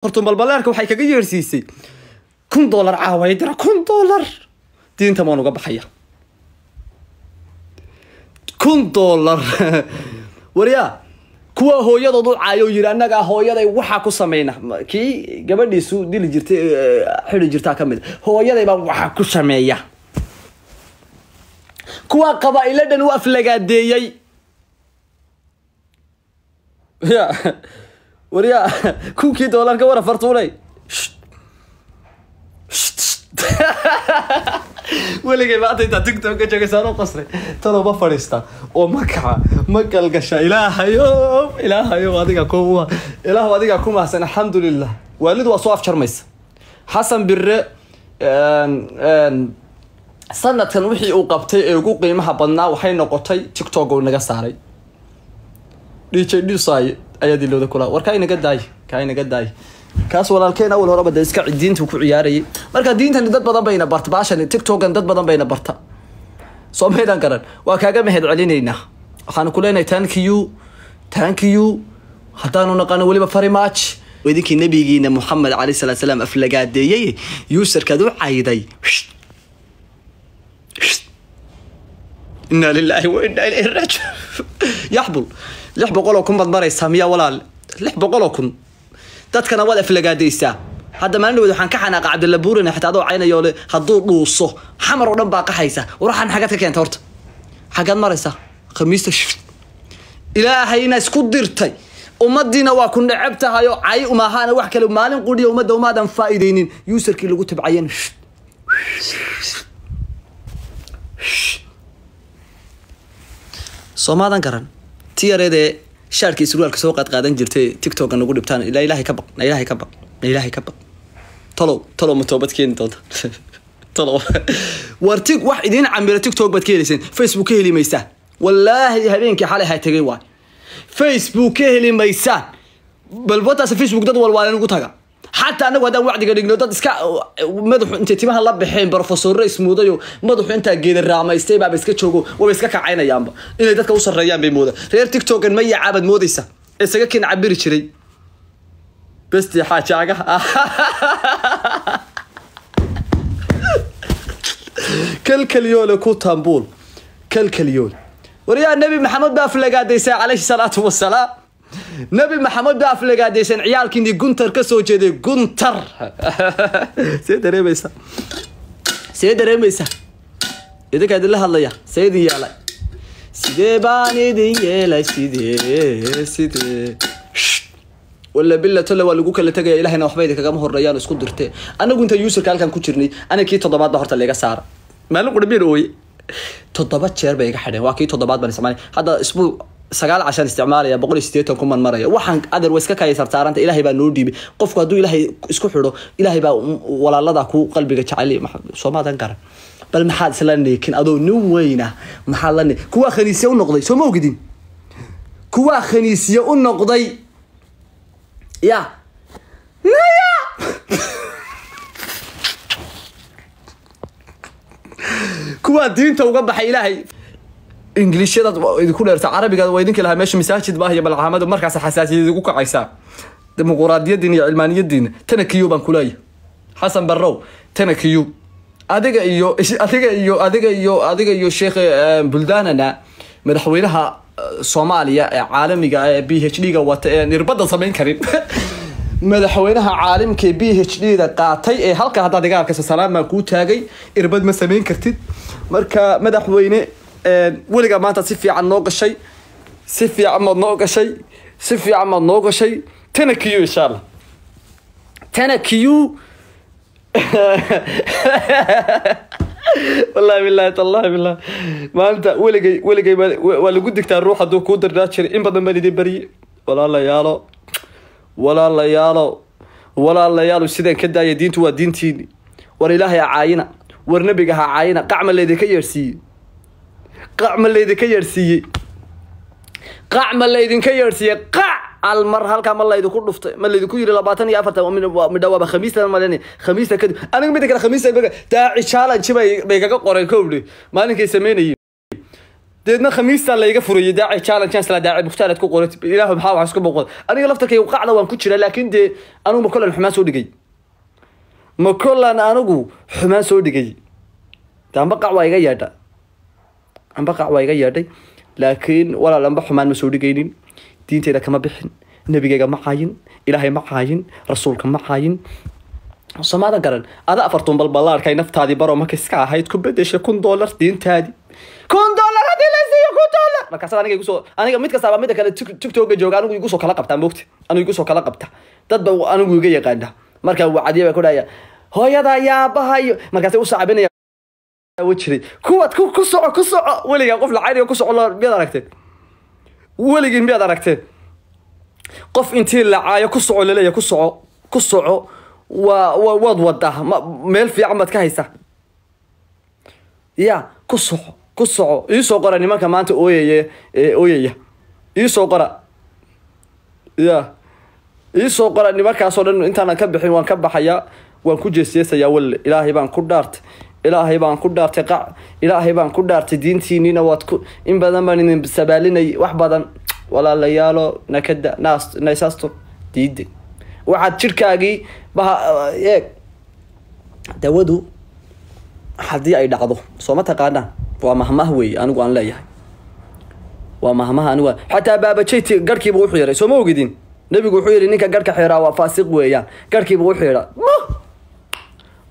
horta balbaleerka waxay kaga yeersiisay kun dolar caawaya ah, dira kun dolar diinta maan uga baxaya kun doolar waryaa kuwa hooyadood u caayo yiri annagaa hooyaday waxaa ku samayna kii gabadhiisu dili jirtay eh, xidi jirtaa ka mid hooyaday baa waxaa ku sameeya kuwaa qabaa'ilo dhan u aflagaadeeyey waryaa kunkii doolarka war afartuulay weligay maanta intaa tiktok jogaysaan u qasray talow ma fadhiista oo ma kaca ma galgasha ilaahayo ilaahayo adiga ku ilaahu adiga ku maasan alxamdulilah waalid waa soo afjarmaysa xasan birre sanadkan wixii uu qabtay ee ugu qiimaha badnaa waxay noqotay tiktok uu naga saaray d j dhusaaye ayaa dilowda kula war kaa inaga daay kaa inaga daay kaas walaalkeen awal horeba de iska diintu ku ciyaarayay marka diintani dad badan bayna barta baashan tiktokan dad badan bayna barta soo maydaan garan waa kaaga mahad celinaynaa waxaan ku leenahay tankiyu tankiyu haddaanu naqaano weliba farimach idinkii nabigiina moxamed caley salaa salaam aflagaadeeyey yuusarkaad u cayday inna lilaahi wa inna ilayhi rajo yaxbul lix boqoloo kun baad maraysaa miya walaal lix boqoloo kun dadkana waad aflagaadaysaa hadda maalin dhaweed waxaan ka xanaaqa cabdilla buurina xitaa adoo caynayoole le hadduu dhuuso xamar oo dhan baa qaxaysa waraxan xagad ka keenta horta xaggaad maraysaa khamiista shif ilaahayna isku dirtay ummadiina waa ku necab tahay oo cay umahaana wax kale maalin qudhiya ummadda umaadan faaidaynin yuusarkii lagu tabcayen soomaadan garan ti yareedee shaarkii surwaalka soo qaadqaadan jirtay tictoka nagu dhibtaan ilaa ilaahay ka baq na ilaahay ka baq na ilaahay ka baq talow talow ma toobad keeni doonta talow war ti wax idiin camiro tictok baad ka helayseen facebook ka heli maysaan wallaahi habeenkii xalay haa tegay waay facebook ka heli maysaan bal wataas facebook dad walwaalan ugu taga xataa anagu haddaan wacdiga dhigno dad iska uh, uh, madaxu intay timaha la baxeen brofesorro ismoodayo madaxu intaa geeda raamaystay baaba iska joogo waba iska kacaynayaanba inay dadka u sarreeyaan bay mooda reer tictokan ma yacaabaad moodaysa ee sagakin cabiri jiray besti xaajaaga kalkalyoole ku tambuul kalkalyoole waryaa nebi maxamed baa flagaadaysay calayhi salaatu wasalaam nabi maxamed baa aflegaadaysan ciyaalkiinii gunter ka soo jeeday gunter see dareemaysa see dareemaysa idinkaa idinla hadlaya see idin yeelay sidee baan idin yeelay sidee sidee wala bila tolle waa lagu kala tegaya ilahayna waxba kagama horreeyaan isku dirte anagu inta yuusurka halkan ku jirnay ana kii toddobaad baa horta laga saara maalin qurbiin ooye toddoba jeer bay iga xidheen waa kii toddobaad baan isticmaalay hadda isbuuc sagaal cashan isticmaalaya boqol iyo sideetan kuman maraya waxaan adarways ka kaya sarsaaranta ilaahay baa noo dhiibay qofku hadduu ilaahay isku xidho ilaahay baa um, walaalada ku qalbiga jecel soomaadan garan bal maxaad isla neekin adoo nin weyna ah, maxaad la neekin kuwaa khaniisye u noqday soo ma ogdin kuwaa khaniisye u noqday ya maya kuwaa diinta uga baxay ilaahay ingilishyadaa idinku dheerta carabigaad waa idinka lahaa meesha masaajid baa iyo malcaamada markaas xasaasiyad idigu kacaysaa dimuquraadiyadiin iyo cilmaaniyadiina tana kiyo baan kuleeyahay xasan barrow tana kiyo adiga iyo adiga iyo adiga iyo adiga iyo sheekh buldanana madaxweynaha eh, soomaaliya ee caalamiga ah ee b h d ga wata ee nirbadan samayn karin madaxweynaha caalamka b h d da qaatay ee halka haddaad iga arkayso salaamaa kuu taagay irbad ma samayn kartid marka madaxweyne weligaa maanta si fiican noo gashay si fiican maad noo gashay si fiican maad noo gashay tana kiyu insha allah tana kiyu wallahi bilahi tallahi bilah maanta weligay weligay waa lagu digtaa ruux hadduu kuu dirdaa jiray in badan baan idin barye walaalayaalo walaalayaalo walaalayaalo sidaan ka daaya diintu waa diintiini war ilaahay ha caayina war nebiga ha caayina qacma laydin ka yeerhsiiye qac ma laydinka yeedhsiiyey qac ma laydinka yeedhsiiyey qac almar halkaa ma laydinku dhuftay ma laydinku yiri labaatan iyo afartamidhawaaba khamiista malin khamiista kadib aniga midda kale khamiista daaci challenge bay bay kaga qoreen kowdhe maalinkay sameynayeen deedna khamiista layga furayay daaci challenge aan sala daaci mukhtaar ku qoray ilaahu maxaa wax isku boqod aniga laftarkay qacda waan ku jira laakiin dee anugu ma kollan xumaan soo dhigay ma anigu xumaan soo dhigay damba qac waa iga yaadha amba waa iga yeedhay laakiin walaal amba xumaan ma soo dhigaynin diinteyda kama bixin nebigeyga ma caayin ilaahay ma caayin rasuulka ma caayin somaada garan ada afartuun balballa naftaadii baro marka iska ahayd ku bedesha kun dolar diintaadii kun dollar haddii la siiyo kun dollar markaas aniga igusoo aniga mid kastaaba mida kale tiktoka jooga anigu igusoo kala qabtaa moogta anigu igusoo kala qabta dad anigu iga yaqaana markaa wacadiya baa ku dhahaya hooyada iyo aabaha iyo markaasay u jiray kuwaad ku soco ku soco weligaa qof lacaynayo ku soco miyaad aragteen miyaad aragteen qof intii lacaayo ku soco laleeya ku soco ku soco waa waad wadaa meel fiican baad ka haysaa ya ku soco ku soco iisoo qora nimanka maanta ooyaye ooyaya iisoo qora ya iisoo qora nimankaasoo dhan intaanan ka bixin waan ka baxayaa waan ku jeesjeesayaa walle ilaahay baan ku dhaartay ilaahay baan ku dhaartay qac ilaahay baan ku dhaartay diintiinina waad ku in badan baan idin sabaalinay wax badan walaalayaalo nakada naas naysasto diide waxaad jirkaagii baha eeg dawadu haddii ay dhacdo soo ma taqaanaa waa mahmah weeye anigu aan leeyahay waa mahmaha anigu xataa baabajayt garhkiiba wuxuu yaray sooma ogidin nebigu wuxuu yihi ninka garhka xeeraa waa faasiq weeyaan garhkiiba wuxuu yihaa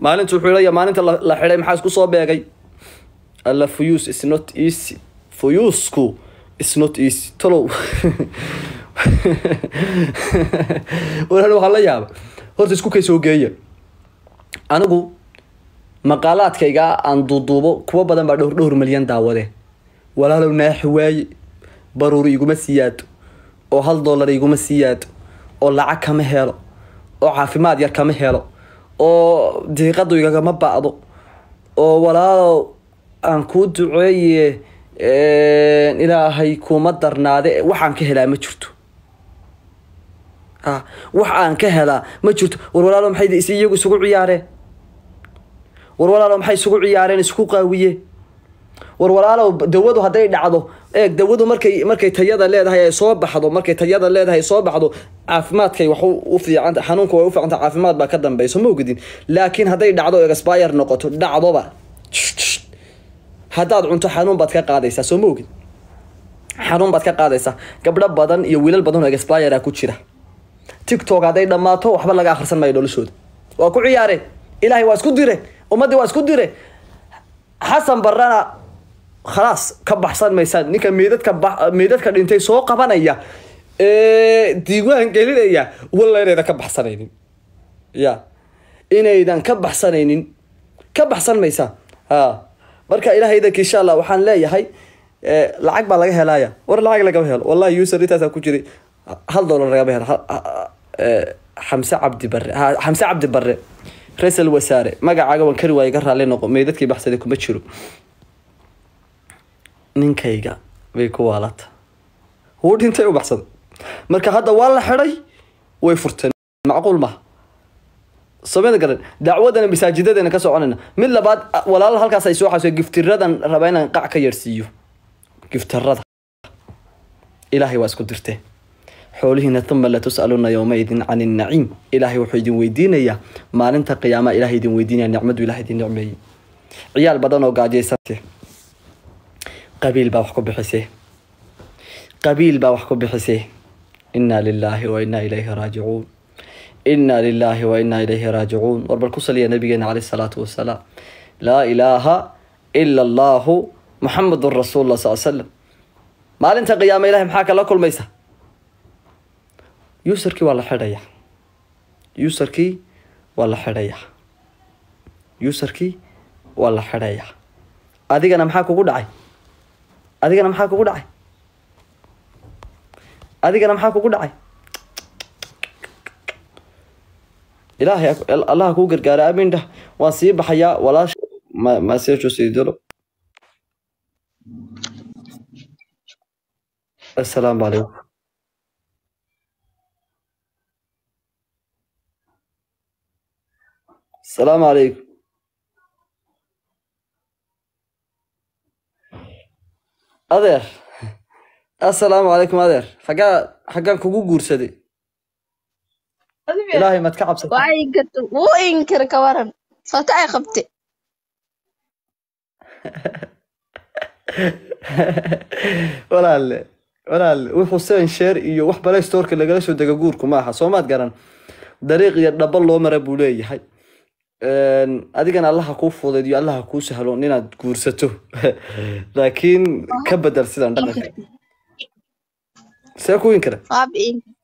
maalinta wuxuu leeya maalinta la xidhay maxaa isku soo beegay alla fuyus is not easy fuyusku is not easy talow walaan waxaa la yaaba horta isku kay soo geeya anigu maqaalaadkayga aan duuduubo kuwa badan baa dhowr dhowr milyan daawade walaalow naaxi waaye baruuri iguma siyaado oo hal dollar iguma siyaado oo lacag kama helo oo caafimaad yar kama helo oo diiqadu igagama bacdo oo walaalow aan kuu duceeye ilaahay kuma darnaade waxaan ka helaa ma jirto ah, wax aan ka helaa ma jirto war walaalo maxay iyagu isugu ciyaareen war walaalo maxay isugu ciyaareen isku qaawiye war dawadu hadday dhacdo eeg dawadu markay markay tayada leedahay ay soo baxdo markay tayada leedahay soo baxdo caafimaadkay wax u fiicanta xanuunku way u fiicanta caafimaad baa ka dambayso ma ogidin laakiin hadday dhacdo expire noqoto dhacdoba haddaad cunto xanuun baad ka qaadaysaa soo ma ogid xanuun baad ka qaadaysaa gabdho badan iyo wiilal badan oo expire ku jira tictok hadday dhammaato waxba laga akhrisan maayo noloshooda waa ku ciyaare ilaahay waa isku dire ummaddii waa isku dire xasan barana khalaas ka baxsan maysaan ninka meydadka meydadka dhintay soo qabanaya ee diiwaan gelinaya walla inaydan ka baxsanaynin ya inaydan ka baxsanaynin ka baxsan maysaan ha marka ilaahay idanka insha allah waxaan leeyahay lacag baa laga helaya war lacag lagama helo wallahi user intaas ku jiray hal dollar lagama helo xamse cabdi bare xamse cabdi bare resel wasaare magacaaga waan kari waaye ga raalli noqo meydadkii baxsaday kuma jiro ninkayga bay ku waalata wuu dhintay u baxsada marka hadda waa la xiday way furteen macquul maha sameyn garan dacwadana masaajidadeena ka soconayna mid labaad walaala halkaas ay soo xasoo giftiradan raba inaan qac ka yarsiiyo giftirada ilaahay waa isku dirtee xoolihiina uma la tus'aluna yowmaidin can innaciim ilaahay wuxuu idin weydiinayaa maalinta qiyaama ilahay idin weydiinaya nicmadu ilahay idin nicmeeyey ciyaal badan oo gaajaysanti qabiil baa wax ku bixisee qabiil baa wax ku bixisay inaa lilaahi wa inaa ilayhi raajicuun inaa lilaahi wa inaa ilayhi raajicuun war bal ku saliya nabigeena caleyh salaatu wasalaam laa ilaaha ila allaahu muxamedun rasuulullah sal slam maalinta qiyaama ilahay maxaa kala kulmaysa yuusarkii waa la xidhaya yuusarkii waa la xidhaya yuusarkii waa la xidhaya adigana maxaa kugu dhacay adigana maxaa kugu dhacay adigana maxaa kugu dhacay ilaahay allaha kuu gargaara amiin waa sii baxayaa walaasha masejo sididolo asalaamu calaykum adeer assalaamu calaykum adeer xaggaa xaggaan kugu guursaday ilaahay maad ka cabsatay wuu inkir ka waran ay qabte walaalle walaalle wuxuu sheer iyo wax balay stoorka lagala soo dega guurku maaha soo maad garan dariiq iyo dhaba loo mara buu leeyahay adigana allaha kuu fuudaydiyo allaha kuu sahlo inaad guursato laakiin ka bedel sidan dhaqanka see kuwin kara